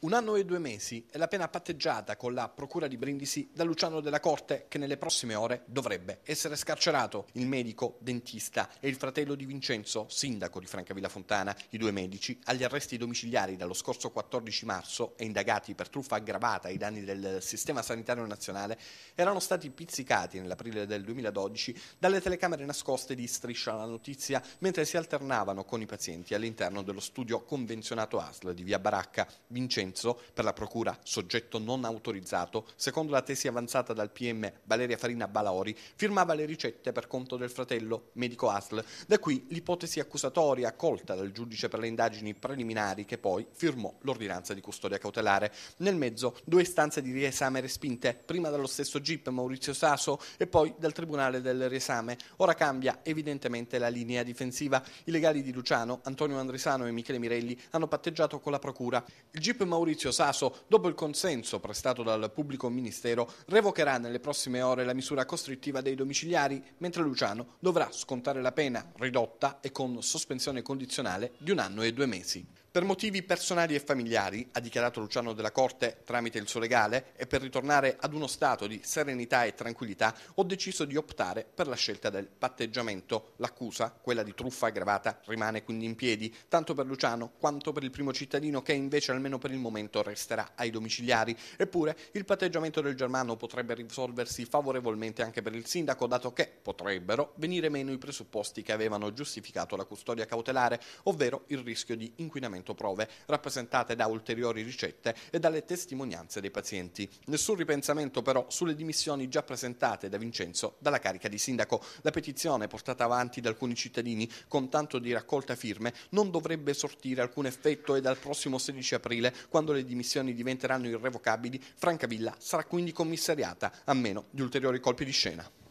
Un anno e due mesi è la pena patteggiata con la procura di Brindisi da Luciano della Corte che nelle prossime ore dovrebbe essere scarcerato. Il medico, dentista e il fratello di Vincenzo, sindaco di Francavilla Fontana, i due medici, agli arresti domiciliari dallo scorso 14 marzo e indagati per truffa aggravata ai danni del sistema sanitario nazionale, erano stati pizzicati nell'aprile del 2012 dalle telecamere nascoste di Striscia la Notizia mentre si alternavano con i pazienti all'interno dello studio convenzionato ASL di Via Baracca. Vincenzo Vincenzo per la procura soggetto non autorizzato, secondo la tesi avanzata dal PM Valeria Farina Balaori, firmava le ricette per conto del fratello, medico ASL, da qui l'ipotesi accusatoria accolta dal giudice per le indagini preliminari che poi firmò l'ordinanza di custodia cautelare. Nel mezzo due istanze di riesame respinte, prima dallo stesso GIP Maurizio Saso e poi dal Tribunale del Riesame. Ora cambia evidentemente la linea difensiva. I legali di Luciano, Antonio Andresano e Michele Mirelli hanno patteggiato con la procura. Il GIP Maurizio Maurizio Sasso, dopo il consenso prestato dal pubblico ministero, revocherà nelle prossime ore la misura costrittiva dei domiciliari, mentre Luciano dovrà scontare la pena ridotta e con sospensione condizionale di un anno e due mesi. Per motivi personali e familiari, ha dichiarato Luciano della Corte tramite il suo legale, e per ritornare ad uno stato di serenità e tranquillità, ho deciso di optare per la scelta del patteggiamento. L'accusa, quella di truffa aggravata, rimane quindi in piedi, tanto per Luciano quanto per il primo cittadino che invece almeno per il momento resterà ai domiciliari. Eppure il patteggiamento del Germano potrebbe risolversi favorevolmente anche per il sindaco, dato che potrebbero venire meno i presupposti che avevano giustificato la custodia cautelare, ovvero il rischio di inquinamento 100 prove rappresentate da ulteriori ricette e dalle testimonianze dei pazienti. Nessun ripensamento però sulle dimissioni già presentate da Vincenzo dalla carica di sindaco. La petizione portata avanti da alcuni cittadini con tanto di raccolta firme non dovrebbe sortire alcun effetto e dal prossimo 16 aprile, quando le dimissioni diventeranno irrevocabili, Francavilla sarà quindi commissariata, a meno di ulteriori colpi di scena.